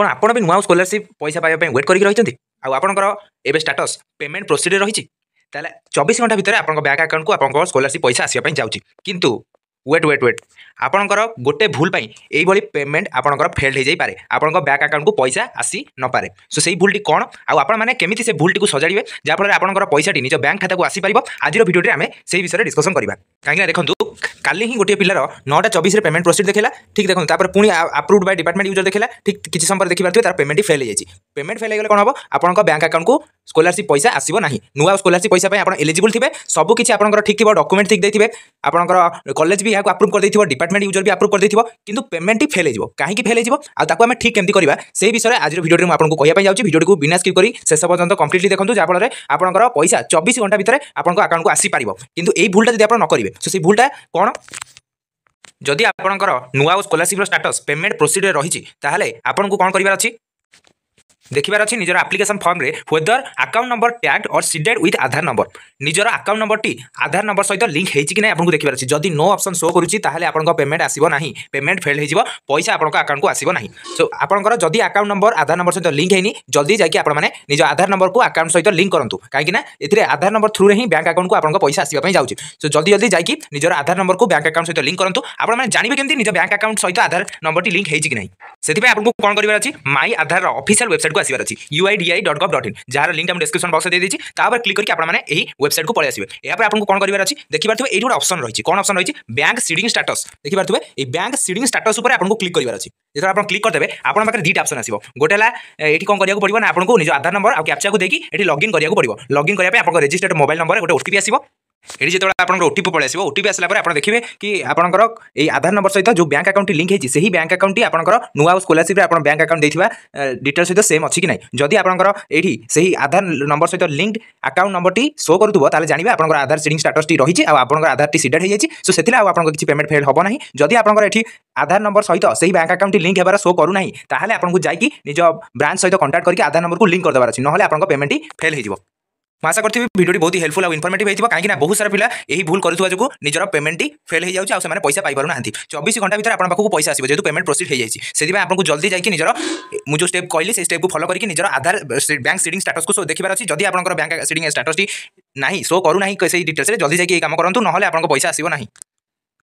କ'ଣ ଆପଣ ବି ନୂଆ ସ୍କଲାରସିପ୍ ପଇସା ପାଇବା ପାଇଁ ୱେଟ୍ କରିକି ରହିଛନ୍ତି ଆଉ ଆପଣଙ୍କର ଏବେ ଷ୍ଟାଟସ୍ ପେମେଣ୍ଟ ପ୍ରୋସିଡ଼ିଓର ରହିଛି ତାହେଲେ ଚବିଶ ଘଣ୍ଟା ଭିତରେ ଆପଣଙ୍କ ବ୍ୟାଙ୍କ ଆକାଉଣ୍ଟକୁ ଆପଣଙ୍କ ସ୍କଲାରସିପ୍ ପଇସା ଆସିବା ପାଇଁ ଯାଉଛି କିନ୍ତୁ ওয়েট ওয়েট ওয়েট ଆପଣଙ୍କର ଗୋଟେ ଭୁଲ ପାଇଁ ଏଇଭଳି ପେମେଣ୍ଟ ଆପଣଙ୍କର ଫେଲ୍ଡ ହୋଇଯାଇପାରେ ଆପଣଙ୍କ ବ୍ୟାଙ୍କ ଆକାଉଣ୍ଟକୁ ପଇସା ଆସି ନପାରେ ସୋ ସେଇ ଭୁଲଟି କ'ଣ ଆଉ ଆପଣମାନେ କେମିତି ସେ ଭୁଲଟିକୁ ସଜାଡ଼ିବେ ଯାହାଫଳରେ ଆପଣଙ୍କର ପଇସାଟି ନିଜ ବ୍ୟାଙ୍କ ଖାତାକୁ ଆସିପାରିବ ଆଜିର ଭିଡ଼ିଓରେ ଆମେ ସେଇ ବିଷୟରେ ଡିସ୍କସନ୍ କରିବା କାହିଁକିନା ଦେଖନ୍ତୁ କାଲି ହିଁ ଗୋଟିଏ ପିଲାର ନଅଟା ଚବିଶରେ ପେମେଣ୍ଟ ପ୍ରୋସିଡ଼ ଦେଖେଲା ଠିକ୍ ଦେଖନ୍ତୁ ତାପରେ ପୁଣି ଆପ୍ରୁଭ୍ ବାଇ ଡିପାର୍ଟମେଣ୍ଟ ୟୁଜର ଦେଖେଲା ଠିକ୍ କିଛି ସମୟ ଦେଖିପାରୁଥିବେ ତାର ପେମେଣ୍ଟଟି ଫେଲ୍ ହୋଇଯାଇଛି ପେମେଣ୍ଟ ଫେଲ୍ ହୋଇଗଲେ କ'ଣ ହେବ ଆପଣଙ୍କ ବ୍ୟାଙ୍କ ଆକାଉଣ୍ଟକୁ স্কলারশিপ পয়সা আসব না নূয়া স্কলারশিপ পয়সা আপনার এলিজিবল থাকবে সবু কিছু আপনার ঠিক থাকবে ডকুমেন্ট ঠিক দিয়ে আপনার কলেজ বি আপ্রুভ করে দিয়ে ডিপার্টমেন্ট ইউজর বি আপ্রুভ করে দিয়ে কিন্তু পেমেন্টটি ফেল হয়ে কাহিকি ফেল হয়ে তাকে আমি ঠিক কেমি করা সেই বিষয়ে আজ ভিডিওটি আপনার কোথাও যাচ্ছি ভিডিওটি বিনা স্কিপ করে শেষ পর্যন্ত কমপ্লিটলি দেখুন যাফলের আপনার পয়সা চব্বিশ ঘন্টা ভিতরে আপনার আকাউন্টকে আসিপার কিন্তু এই ভুলটা যদি আপনার নকরবে সো সেই ভুলটা কোণ যদি আপনার নূয়া স্কলারশিপর স্টাটস পেমেন্ট প্রোসিডিওর রয়েছে তাহলে আপনার কোণ করবার অ देखार अच्छे निजर application form whether account number tag और सीडेड ओथ आधार नंबर निजर आकाउंट नंबर टी आधार नंबर सहित लिंक होती कि ना आपको देखार अच्छे जदि नो अपसन शो करुच्चे आपको पेमेंट आसना पेमेंट फेल हो पैसा आपको आकाउंट को आसना सो आपर जदि आकाउंट नंबर आधार नंबर सहित लिंक है जल्दी जाकि आपज आधार नंबर को आकाउंट सहित लिंक करूँ कहीं आधार नंबर थ्रू ही बैंक आकाउंट को आपको पैसा आसपा जाऊँच सो जल्दी जल्दी जाकि निजर आधार नंबर को बैंक आकाउंट सहित लिंक करूँ आपने जानवे कमी निज बैंक आकाउंट सहित आधार नंबर लिंक होती कि ना से आपको कौन कर माई आधार अफिसील वेबसाइट আসবার अच्छी UIDAI dot gov dot in जार लिंक आम डिस्क्रिप्शन बक्स दे तापर क्लिक करके आपने यही वेबसाइट को पलि आसवे यहाँ आपको कौन करार अच्छी देखिपे ये गोटे अप्सन रही कौन अप्सन रही बैंक सिडिंग स्टाटस देखिपे ये बैंक सिडिंग स्टाटस आपको क्लिक करार अच्छी যেত আপনার ক্লিক করতে আপনার পাখে দুইটা অপশন আসব গোটে হল এটি কম করা পড়ব না আপনার নিজ আধার নম্বর আউ ক্যাপচাকে দিয়ে এটি লগ ইন করা পড়ব লগ ইন করা আপনার রেজিস্টার্ড মোবাইল নম্বর গোটে ওটিপি আসবে এটি যেতবে আপনার ওটিপি পড়ে আসবে ওটিপি আসলা পরে আপনার দেখবে কি আপনার এই আধার নম্বর সহ যে ব্যাঙ্ক আকাউন্টটি লিঙ্ক হয়েছে সেই ব্যাঙ্ক আকাউন্টটি আপনার নূয়া স্কলারশিপে আপনার ব্যাঙ্ক আকাউন্ট দিয়ে ডিটেল সহ সেম অছি কি না যদি আপনার এইটি সেই আধার নম্বর সহ লিঙ্কড আকাউন্ট নম্বরটি শো করুব তাহলে জাঁবে আপনার আধার সিডিং স্টাটসটি রয়েছে আপনার আধারটি সিডেড হয়ে যাই সো সে আপনার কিছু পেমেন্ট ফেল হব না যদি আপনার এটি আধার নম্বর সহ সেই ব্যাঙ্ক আকাউন্টটি লিঙ্ক হবার শো করু না তাহলে আপনার যাই নিজ ব্রাঞ্চ সহ কন্টাক্ট করি আধার নম্বরক লিঙ্ক করেদেবার অনেক আপনার পেমেন্টটি ফেল হয়ে যাব আশা করছি ভিডিওটি বহুত হেল্পফুল আর ইনফরমেটিভ হয়েছে কিনা বহু সারা পিলা এই ভুল করুয়া যোগ নিজের পেমেন্টটি ফেল হয়ে যাচ্ছে আপনার পয়সা পাইপার না চবিশ ঘন্টা ভিতরে আপনার পাখু পয়সা আসবে যেহেতু পেমেন্ট প্রসিড হয়ে যাই সেইপা আপনার জলদি যাই নিজের মু যে স্টেপ কহিলি সেই স্টেপ ফলো করি নিজের আধার ব্যাঙ্ক সিডিং স্টাটসক সো দেখিবার আছে যদি আপনার ব্যাঙ্ক সিডিং স্টাটসটি না শো করু না সেই ডিটেলসে জলদি যাই এই কাম করতু নহলে আপনার পয়সা আসবে না